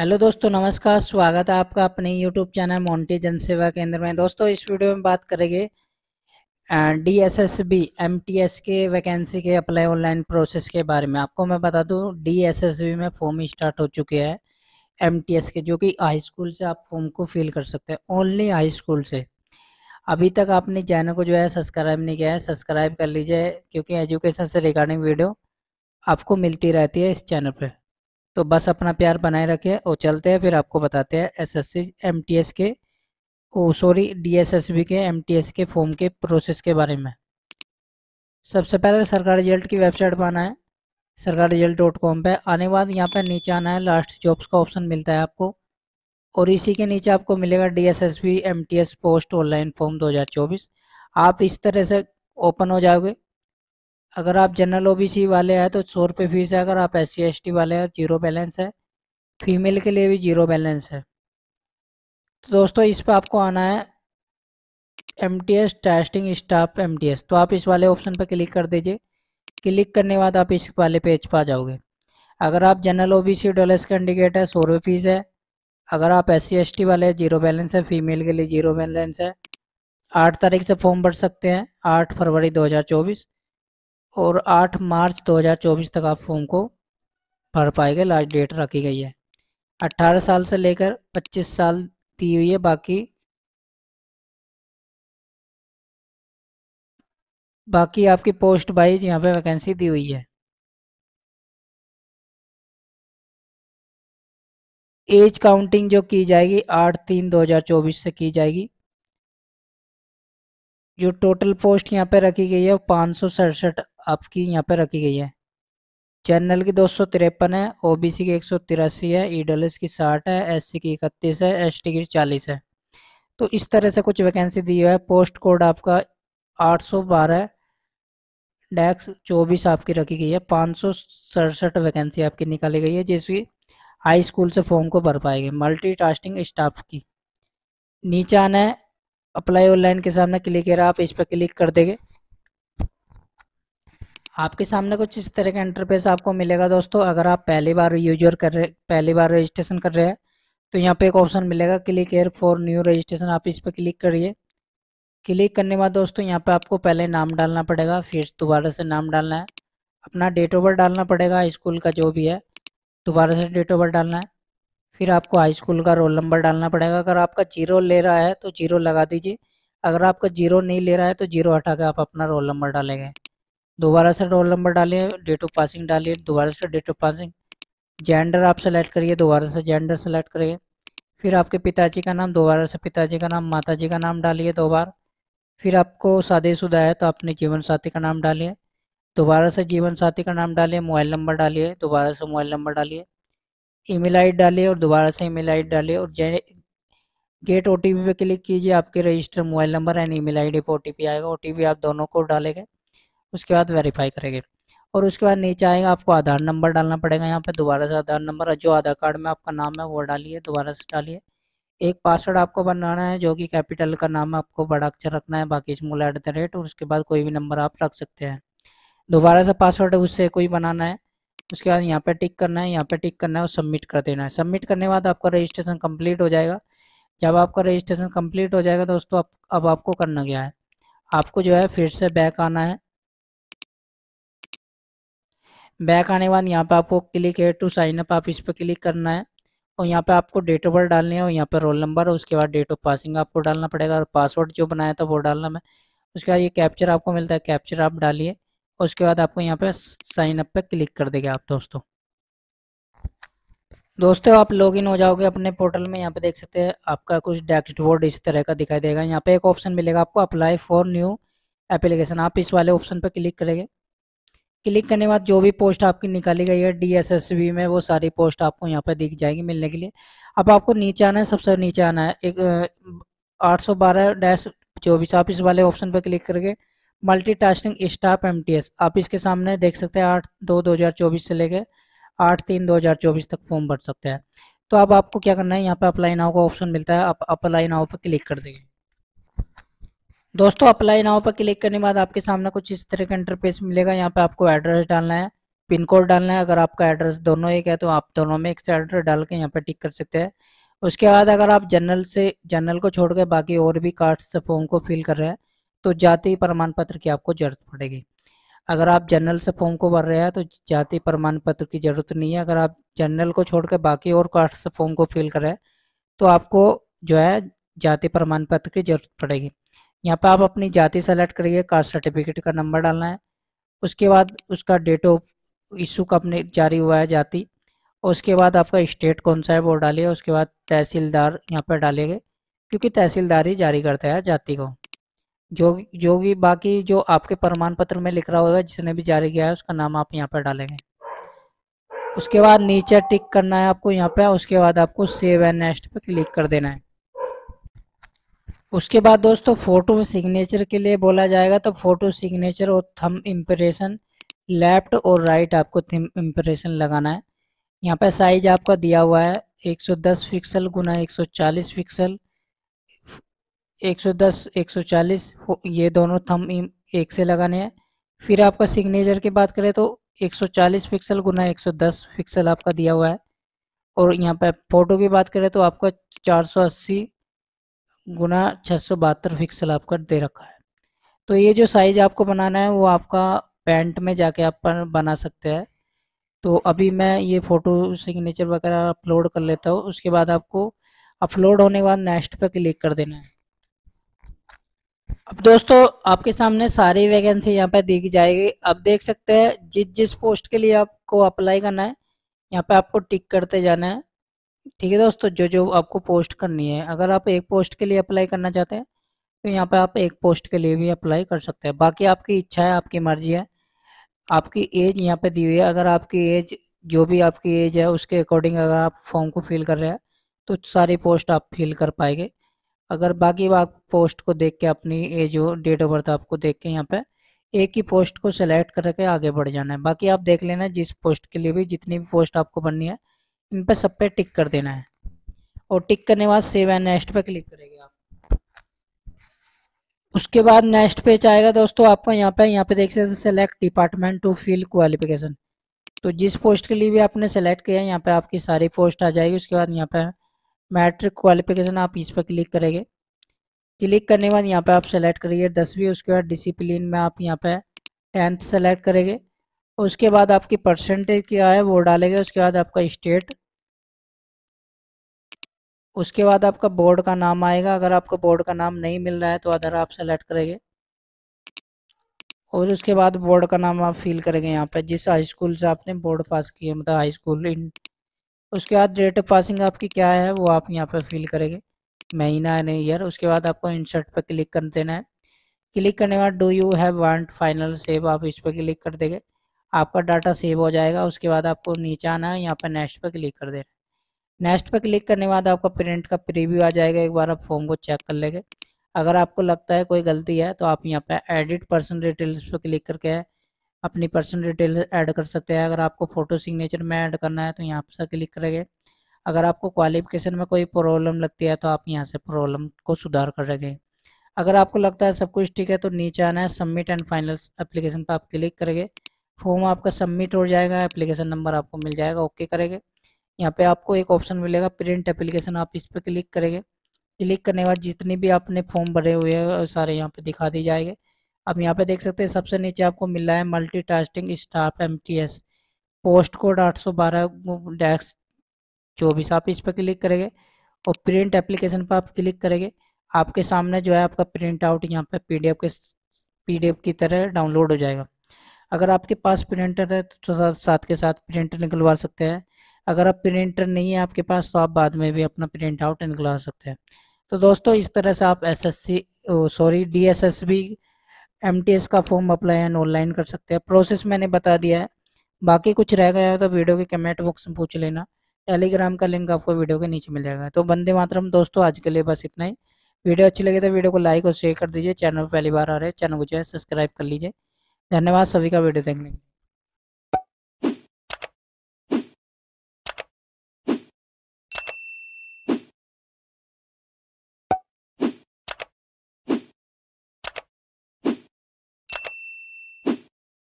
hello दोस्तों नमस्कार स्वागत है आपका अपने यूट्यूब चैनल मोन्टी जनसेवा केंद्र में दोस्तों इस वीडियो में बात करेंगे D S S B M T S के वैकेंसी के अप्लाई ऑनलाइन प्रोसेस के बारे में आपको मैं बता दूं डी एस एस बी में फॉर्म स्टार्ट हो चुके हैं एम टी एस के जो कि हाई स्कूल से आप फॉर्म को फिल कर सकते हैं ओनली हाई स्कूल से अभी तक आपने चैनल को जो है सब्सक्राइब नहीं किया है सब्सक्राइब कर लीजिए क्योंकि एजुकेशन से रिगार्डिंग वीडियो आपको मिलती रहती है इस चैनल पर तो बस अपना प्यार बनाए रखे और चलते हैं फिर आपको बताते हैं एसएससी एमटीएस के ओ सॉरी डीएसएसबी के एमटीएस के फॉर्म के प्रोसेस के बारे में सबसे पहले सरकार रिजल्ट की वेबसाइट पर आना है सरकार रिजल्ट डॉट कॉम पर आने के बाद यहाँ पर नीचे आना है लास्ट जॉब्स का ऑप्शन मिलता है आपको और इसी के नीचे आपको मिलेगा D S S B M T S post online form दो हज़ार चौबीस आप इस तरह से ओपन हो जाओगे अगर आप जनरल ओ वाले हैं तो सौ रुपये फीस है अगर आप एस सी वाले हैं जीरो बैलेंस है फीमेल के लिए भी जीरो बैलेंस है तो दोस्तों इस पर आपको आना है एम टेस्टिंग स्टाफ एम तो आप इस वाले ऑप्शन पर क्लिक कर दीजिए क्लिक करने के बाद आप इस वाले पेज पर आ जाओगे अगर आप जनरल ओबीसी डॉलर्स का इंडिकेट है सौ रुपये फीस है अगर आप एस सी वाले हैं जीरो बैलेंस है फीमेल के लिए जीरो बैलेंस है आठ तारीख से फॉर्म भर सकते हैं आठ फरवरी चौबीस और 8 मार्च 2024 तक आप फॉर्म को भर पाएंगे लास्ट डेट रखी गई है 18 साल से लेकर 25 साल दी हुई है बाकी बाकी आपकी पोस्ट वाइज यहाँ पे वैकेंसी दी हुई है एज काउंटिंग जो की जाएगी आठ तीन दो हजार चौबीस से की जाएगी जो टोटल पोस्ट यहाँ पे रखी गई है वो पाँच सौ सड़सठ आपकी यहाँ पे रखी गई है जनरल की दो सौ तिरपन है ओबीसी की एक सौ तिरासी है एस e की साठ है एससी की इकतीस है एसटी की चालीस है तो इस तरह से कुछ वैकेंसी दी है पोस्ट कोड आपका आठ सौ बारह डैक्स चौबीस आपकी रखी गई है पाँच सौ सड़सठ वैकेंसी आपकी निकाली गई है जिसकी हाई स्कूल से फॉर्म को भर मल्टी मल्टीटास्किंग स्टाफ की नीचे आना है अप्लाई ऑनलाइन के सामने क्लिक है आप इस पर क्लिक कर देंगे आपके सामने कुछ इस तरह का इंटरफेस आपको मिलेगा दोस्तों अगर आप पहली बार यूजर कर रहे पहली बार रजिस्ट्रेशन कर रहे हैं तो यहाँ पे एक ऑप्शन मिलेगा click here for new registration आप इस पर क्लिक करिए क्लिक करने के बाद दोस्तों यहाँ पे आपको पहले नाम डालना पड़ेगा फिर दोबारा से नाम डालना है अपना डेट ऑफ बर्थ डालना पड़ेगा स्कूल का जो भी है दोबारा से डेट ऑफ बर्थ डालना है फिर आपको हाई स्कूल का रोल नंबर डालना पड़ेगा अगर आपका जीरो ले रहा है तो जीरो लगा दीजिए अगर आपका जीरो नहीं ले रहा है तो जीरो हटा के आप अपना रोल नंबर डालेंगे दोबारा से रोल नंबर डालिए डेट ऑफ पासिंग डालिए दोबारा से डेट ऑफ पासिंग जेंडर आप सेलेक्ट करिए दोबारा से जेंडर सेलेक्ट करिए फिर आपके पिताजी का नाम दोबारा से पिताजी का नाम माता जी का नाम डालिए दो बार फिर आपको शादीशुदा है तो अपने जीवन साथी का नाम डालिए दोबारा से जीवन साथी का नाम डालिए मोबाइल नंबर डालिए दोबारा से मोबाइल नंबर डालिए ईमेल आईडी डालिए और दोबारा से ईमेल आईडी डालिए और गेट ओ टी पे क्लिक कीजिए आपके register mobile number and email ID पर ओ टी आएगा ओ टी आप दोनों को डालेंगे उसके बाद वेरीफाई करेंगे और उसके बाद नीचे आएगा आपको आधार नंबर डालना पड़ेगा यहाँ पर दोबारा से आधार नंबर जो आधार कार्ड में आपका नाम है वो डालिए दोबारा से डालिए एक पासवर्ड आपको बनाना है जो कि कैपिटल का नाम है आपको बड़ा अक्षर रखना है बाकी स्मॉल एट द रेट और उसके बाद कोई भी नंबर आप रख सकते हैं दोबारा से पासवर्ड उससे कोई बनाना है उसके बाद यहाँ पे टिक करना है यहाँ पे टिक करना है और सबमिट कर देना है सबमिट करने बाद आपका रजिस्ट्रेशन कंप्लीट हो जाएगा जब आपका रजिस्ट्रेशन कंप्लीट हो जाएगा तो दोस्तों आप, अब आपको करना क्या है आपको जो है फिर से बैक आना है बैक आने के बाद यहाँ पे आपको क्लिक है टू साइन अप आप इस पर क्लिक करना है और यहाँ पे आपको डेट ऑफ बर्थ डालनी है और यहाँ पे रोल नंबर और उसके बाद डेट ऑफ पासिंग आपको डालना पड़ेगा और पासवर्ड जो बनाया था वो डालना है उसके बाद ये कैप्चर आपको मिलता है कैप्चर आप डालिए उसके बाद आपको यहाँ पे साइन अप पे क्लिक कर देगा आप दोस्तों दोस्तों आप लॉगिन हो जाओगे अपने पोर्टल में यहाँ पे देख सकते हैं आपका कुछ बोर्ड इस तरह का दिखाई देगा यहाँ पे एक ऑप्शन मिलेगा आपको अप्लाई फॉर न्यू एप्लीकेशन आप इस वाले ऑप्शन पर क्लिक करेंगे क्लिक करने के बाद जो भी पोस्ट आपकी निकाली गई है डी में वो सारी पोस्ट आपको यहाँ पर दिख जाएगी मिलने के लिए अब आपको नीचे आना है सबसे नीचे आना है एक आठ सौ बारह डैश चौबीस आप इस वाले ऑप्शन पर क्लिक करके मल्टीटास्किंग स्टाफ एमटीएस आप इसके सामने देख सकते हैं आठ दो दो हज़ार चौबीस से लेके आठ तीन दो हज़ार चौबीस तक फॉर्म भर सकते हैं तो अब आपको क्या करना है यहाँ पे अप्लाई नाव का ऑप्शन मिलता है आप अप्लाई नाव पर क्लिक कर देंगे दोस्तों अप्लाई नाव पर क्लिक करने के बाद आपके सामने कुछ इस तरह का इंटरपेस मिलेगा यहाँ पे आपको एड्रेस डालना है पिन कोड डालना है अगर आपका एड्रेस दोनों एक है तो आप दोनों में एक एड्रेस डाल के यहाँ पे टिक कर सकते हैं उसके बाद अगर आप जनरल से जनरल को छोड़ के बाकी और भी कार्ड्स फॉर्म को फिल कर रहे हैं तो जाति प्रमाण पत्र की आपको जरूरत पड़ेगी अगर आप जनरल से फॉर्म को भर रहे हैं तो जाति प्रमाण पत्र की ज़रूरत नहीं है अगर आप जनरल को छोड़कर बाकी और कास्ट से फॉर्म को फिल करें तो आपको जो है जाति प्रमाण पत्र की ज़रूरत पड़ेगी यहाँ पर आप अपनी जाति सेलेक्ट करिए कास्ट सर्टिफिकेट का नंबर डालना है उसके बाद उसका डेट ऑफ इशू अपने जारी हुआ है जाति उसके बाद आपका स्टेट कौन सा है वो डालिए उसके बाद तहसीलदार यहाँ पर डालेंगे क्योंकि तहसीलदार ही जारी करता है जाति को जो जो भी बाकी जो आपके प्रमाण पत्र में लिख रहा होगा जिसने भी जारी किया है उसका नाम आप यहाँ पर डालेंगे उसके बाद नीचे टिक करना है आपको यहाँ पे उसके बाद आपको सेव एंड नेक्स्ट पर क्लिक कर देना है उसके बाद दोस्तों फोटो सिग्नेचर के लिए बोला जाएगा तो फोटो सिग्नेचर और थम इम्प्रेशन लेफ्ट और राइट आपको थम इम्प्रेशन लगाना है यहाँ पे साइज आपका दिया हुआ है 110 पिक्सल गुना 140 पिक्सल 110 140 ये दोनों थम एक से लगाने हैं फिर आपका सिग्नेचर की बात करें तो 140 पिक्सल गुना 110 पिक्सल आपका दिया हुआ है और यहाँ पे फ़ोटो की बात करें तो आपका 480 गुना छः सौ आपका दे रखा है तो ये जो साइज आपको बनाना है वो आपका पैंट में जाके आप बना सकते हैं तो अभी मैं ये फ़ोटो सिग्नेचर वगैरह अपलोड कर लेता हूँ उसके बाद आपको अपलोड होने के बाद नेक्स्ट पर क्लिक कर देना है अब दोस्तों आपके सामने सारी वैकेंसी यहाँ पर दी जाएगी आप देख सकते हैं जिस जिस पोस्ट के लिए आपको अप्लाई करना है यहाँ पे आपको टिक करते जाना है ठीक है दोस्तों जो जो आपको पोस्ट करनी है अगर आप एक पोस्ट के लिए अप्लाई करना चाहते हैं तो यहाँ पे आप एक पोस्ट के लिए भी अप्लाई कर सकते हैं बाकी आपकी इच्छा है आपकी मर्जी है आपकी एज यहाँ पे दी हुई है अगर आपकी एज जो भी आपकी एज है उसके अकॉर्डिंग अगर आप फॉर्म को फिल कर रहे हैं तो सारी पोस्ट आप फिल कर पाएंगे अगर बाकी आप पोस्ट को देख के अपनी ये जो डेट ऑफ बर्थ आपको देख के यहाँ पे एक ही पोस्ट को सिलेक्ट करके आगे बढ़ जाना है बाकी आप देख लेना जिस पोस्ट के लिए भी जितनी भी पोस्ट आपको बननी है इन पर सब पे टिक कर देना है और टिक करने के बाद सेव एंड नेक्स्ट पे क्लिक करेंगे आप उसके बाद नेक्स्ट पेज आएगा दोस्तों आपका यहाँ पे यहाँ पे देख सकते select department to fill qualification तो जिस पोस्ट के लिए भी आपने सेलेक्ट किया है यहाँ पे आपकी सारी पोस्ट आ जाएगी उसके बाद यहाँ पे मैट्रिक क्वालिफिकेशन आप इस पर क्लिक करेंगे क्लिक करने के बाद यहाँ पे आप सेलेक्ट करिए दसवीं उसके बाद डिसिप्लिन में आप यहाँ पे टेंथ सेलेक्ट करेंगे उसके बाद आपकी परसेंटेज क्या है वो डालेंगे उसके बाद आपका स्टेट उसके बाद आपका बोर्ड का नाम आएगा अगर आपको बोर्ड का नाम नहीं मिल रहा है तो अदर आप सेलेक्ट करेंगे और उसके बाद बोर्ड का नाम आप फिल करेंगे यहाँ पे जिस हाई स्कूल से आपने बोर्ड पास किया मतलब हाई स्कूल इन उसके बाद डेट ऑफ पासिंग आपकी क्या है वो आप यहाँ पर फिल करेंगे महीना नहीं ईयर उसके बाद आपको इंसर्ट पर क्लिक कर देना है क्लिक करने के बाद do you have want final save आप इस पर क्लिक कर देंगे आपका डाटा सेव हो जाएगा उसके बाद आपको नीचे आना है यहाँ पर नेक्स्ट पर क्लिक कर देना नेक्स्ट पर क्लिक करने के बाद आपका प्रिंट का प्रीव्यू आ जाएगा एक बार आप फॉर्म को चेक कर लेंगे अगर आपको लगता है कोई गलती है तो आप यहाँ पर एडिट पर्सन डिटेल्स पर क्लिक करके अपनी पर्सनल डिटेल ऐड कर सकते हैं अगर आपको फ़ोटो सिग्नेचर में ऐड करना है तो यहाँ पर क्लिक करेंगे अगर आपको क्वालिफिकेशन में कोई प्रॉब्लम लगती है तो आप यहाँ से प्रॉब्लम को सुधार कर रखें अगर आपको लगता है सब कुछ ठीक है तो नीचे आना है सबमिट एंड फाइनल एप्लीकेशन पर आप क्लिक करेंगे फॉर्म आपका सबमिट हो जाएगा एप्लीकेशन नंबर आपको मिल जाएगा ओके करेंगे यहाँ पे आपको एक ऑप्शन मिलेगा प्रिंट एप्लीकेशन आप इस पर क्लिक करेंगे क्लिक करने के बाद जितनी भी आपने फॉर्म भरे हुए हैं सारे यहाँ पे दिखा दिए जाएंगे आप यहाँ पे देख सकते हैं सबसे नीचे आपको मिला है multi tasking staff S post code 812 डैक्स चौबीस आप इस पर क्लिक करेंगे और प्रिंट एप्लीकेशन पर आप क्लिक करेंगे आपके सामने जो है आपका प्रिंट आउट यहाँ पे पीडीएफ के पीडीएफ की तरह डाउनलोड हो जाएगा अगर आपके पास प्रिंटर है तो साथ साथ के साथ प्रिंटर निकलवा सकते हैं अगर आप प्रिंटर नहीं है आपके पास तो आप बाद में भी अपना प्रिंट आउट निकलवा सकते हैं तो दोस्तों इस तरह से आप S S sorry D S S B M का फॉर्म अप्लाई एंड ऑनलाइन कर सकते हैं प्रोसेस मैंने बता दिया है बाकी कुछ रह गया तो वीडियो के कमेंट बॉक्स में पूछ लेना टेलीग्राम का लिंक आपको वीडियो के नीचे मिल जाएगा तो बंदे मातरम दोस्तों आज के लिए बस इतना ही वीडियो अच्छी लगे तो वीडियो को लाइक और शेयर कर दीजिए चैनल पर पहली बार आ रहे हैं चैनल को जो है सब्सक्राइब कर लीजिए धन्यवाद सभी का वीडियो देखने के लिए